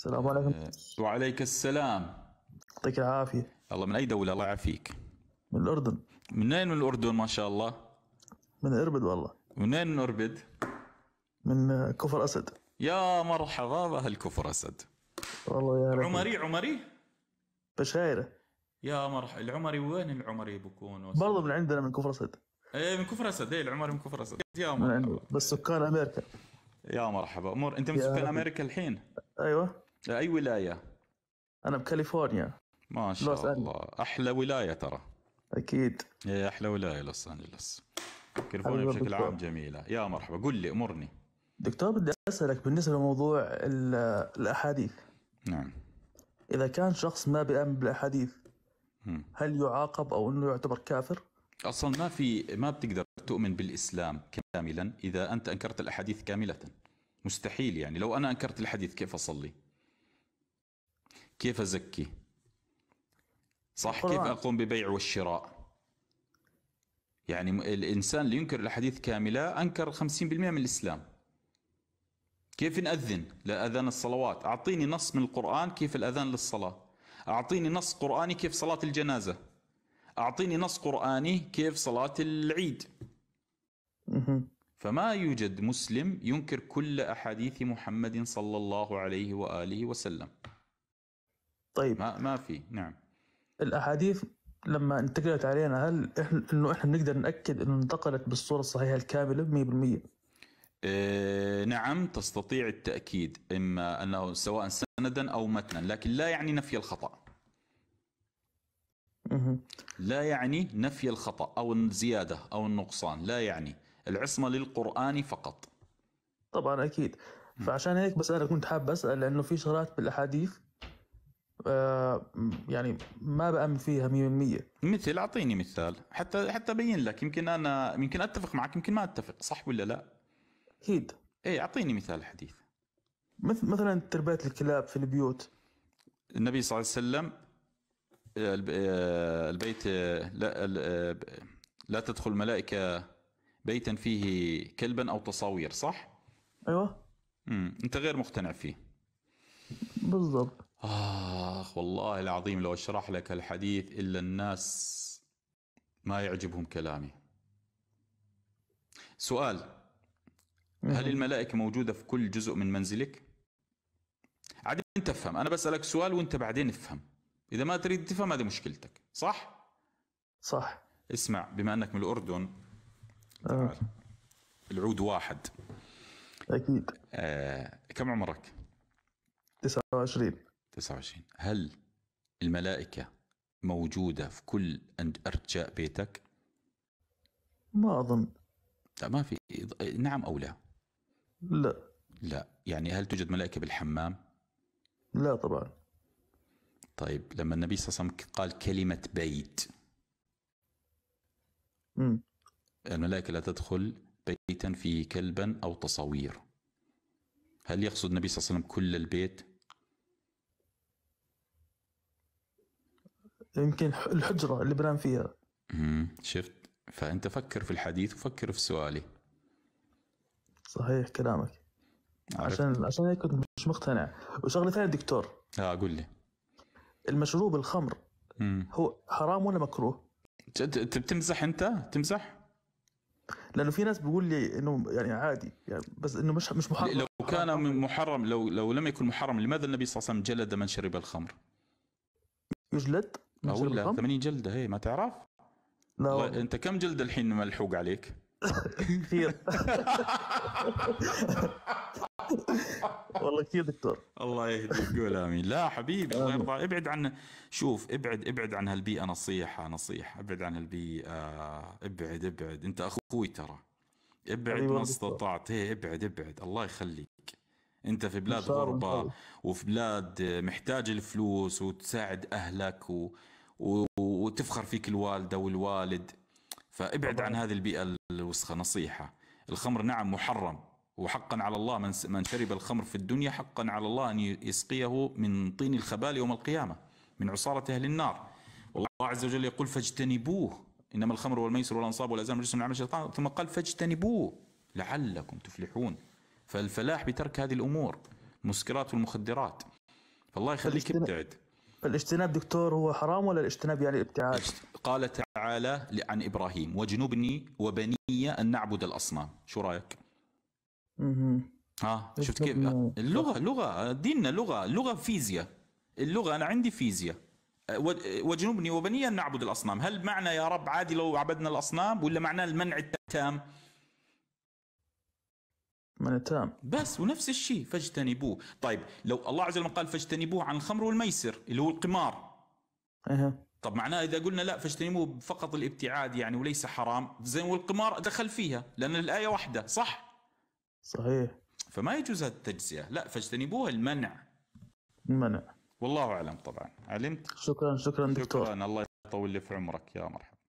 السلام عليكم آه، وعليك السلام يعطيك العافيه الله من اي دوله الله يعافيك من الاردن من من الاردن ما شاء الله من اربد والله من من اربد من كفر اسد يا مرحبا باهل كفر اسد والله يا رب. عمري عمري بشايره يا مرحبا العمري وين العمري بكون برضه من عندنا من كفر اسد ايه من كفر اسد ايه العمري من كفر اسد يا مرحبا بس سكان امريكا يا مرحبا امور انت من سكان امريكا الحين ايوه اي ولايه؟ انا بكاليفورنيا ما شاء لوس الله احلى ولايه ترى اكيد هي إيه، احلى ولايه لوس انجلوس كاليفورنيا بشكل عام جميله يا مرحبا قل لي امرني دكتور بدي اسالك بالنسبه لموضوع الاحاديث نعم اذا كان شخص ما بيامن بالاحاديث هل يعاقب او انه يعتبر كافر؟ اصلا ما في ما بتقدر تؤمن بالاسلام كاملا اذا انت انكرت الاحاديث كامله مستحيل يعني لو انا انكرت الحديث كيف اصلي؟ كيف أزكي صح القرآن. كيف أقوم ببيع والشراء يعني الإنسان اللي ينكر الاحاديث كاملة أنكر 50% من الإسلام كيف نأذن لأذان الصلوات أعطيني نص من القرآن كيف الأذان للصلاة أعطيني نص قرآني كيف صلاة الجنازة أعطيني نص قرآني كيف صلاة العيد فما يوجد مسلم ينكر كل أحاديث محمد صلى الله عليه وآله وسلم طيب ما, ما في نعم الاحاديث لما انتقلت علينا هل احنا انه احنا نقدر ناكد انه انتقلت بالصوره الصحيحه الكامله 100%؟ إيه آه، نعم تستطيع التاكيد اما انه سواء سندا او متنا لكن لا يعني نفي الخطا. لا يعني نفي الخطا او الزياده او النقصان لا يعني العصمه للقران فقط. طبعا اكيد فعشان هيك بس انا كنت حاب اسال لانه في شغلات بالاحاديث آه، يعني ما بامن فيها 100% مثل اعطيني مثال حتى حتى ابين لك يمكن انا يمكن اتفق معك يمكن ما اتفق صح ولا لا اكيد ايه اعطيني مثال حديث مثل مثلا تربيه الكلاب في البيوت النبي صلى الله عليه وسلم آه، آه، البيت لا لا تدخل الملائكه بيتا فيه كلبا او تصاوير صح ايوه امم انت غير مقتنع فيه بالضبط آخ والله العظيم لو أشرح لك الحديث إلا الناس ما يعجبهم كلامي سؤال نعم. هل الملائكة موجودة في كل جزء من منزلك؟ عادي أنت افهم أنا بسألك سؤال وأنت بعدين افهم إذا ما تريد تفهم هذه مشكلتك صح؟ صح اسمع بما أنك من الأردن آه. العود واحد أكيد آه، كم عمرك؟ 29 29 هل الملائكة موجودة في كل أرجاء بيتك؟ ما أظن لا ما في نعم أو لا لا لا يعني هل توجد ملائكة بالحمام؟ لا طبعا طيب لما النبي صلى الله عليه وسلم قال كلمة بيت مم. الملائكة لا تدخل بيتا فيه كلبا أو تصاوير هل يقصد النبي صلى الله عليه وسلم كل البيت؟ يمكن الحجره اللي بنام فيها امم شفت فانت فكر في الحديث وفكر في سؤالي صحيح كلامك عارف. عشان عشان هيك كنت مش مقتنع وشغله ثانيه دكتور اه قول لي المشروب الخمر مم. هو حرام ولا مكروه؟ بتمزح انت؟ تمزح؟ لانه في ناس بيقول لي انه يعني عادي يعني بس انه مش مش محرم لو كان محرم لو لو لم يكن محرم لماذا النبي صلى الله عليه وسلم جلد من شرب الخمر؟ يجلد؟ اقول لك 80 جلده هي ما تعرف؟ نعم. لا انت كم جلد الحين ملحوق عليك؟ كثير والله كثير دكتور الله يهديك قول امين لا حبيبي الله يرضى ابعد عن شوف ابعد ابعد عن هالبيئه نصيحه نصيحه ابعد عن هالبيئه ابعد ابعد انت اخوي ترى ابعد ما استطعت ابعد ابعد الله يخليك انت في بلاد غربه وفي بلاد محتاج الفلوس وتساعد اهلك و... و... وتفخر فيك الوالده والوالد فابعد طبعا. عن هذه البيئه الوسخه نصيحه الخمر نعم محرم وحقا على الله من من شرب الخمر في الدنيا حقا على الله ان يسقيه من طين الخبال يوم القيامه من عصاره اهل النار والله عز وجل يقول فاجتنبوه انما الخمر والميسر والانصاب والازلام رجس من عمل الشيطان ثم قال فاجتنبوه لعلكم تفلحون فالفلاح بترك هذه الامور المسكرات والمخدرات فالله يخليك ابتعد الاجتناب دكتور هو حرام ولا الاجتناب يعني ابتعاد؟ قال تعالى عن ابراهيم وجنبني وبني ان نعبد الاصنام، شو رايك؟ اها ها شفت كيف؟ اللغه لغه ديننا لغه لغه فيزياء اللغه انا عندي فيزياء أه، وجنبني وبني ان نعبد الاصنام، هل معنى يا رب عادي لو عبدنا الاصنام ولا معناه المنع التام؟ من التام بس ونفس الشيء فاجتنبوه طيب لو الله عز وجل قال فاجتنبوه عن الخمر والميسر اللي هو القمار اها طب معناه اذا قلنا لا فاجتنبوه فقط الابتعاد يعني وليس حرام زين والقمار دخل فيها لان الايه واحده صح صحيح فما يجوز التجزئه لا فاجتنبوها المنع المنع والله اعلم طبعا علمت شكرا شكرا دكتور شكرا الله يطول لي في عمرك يا مرحبا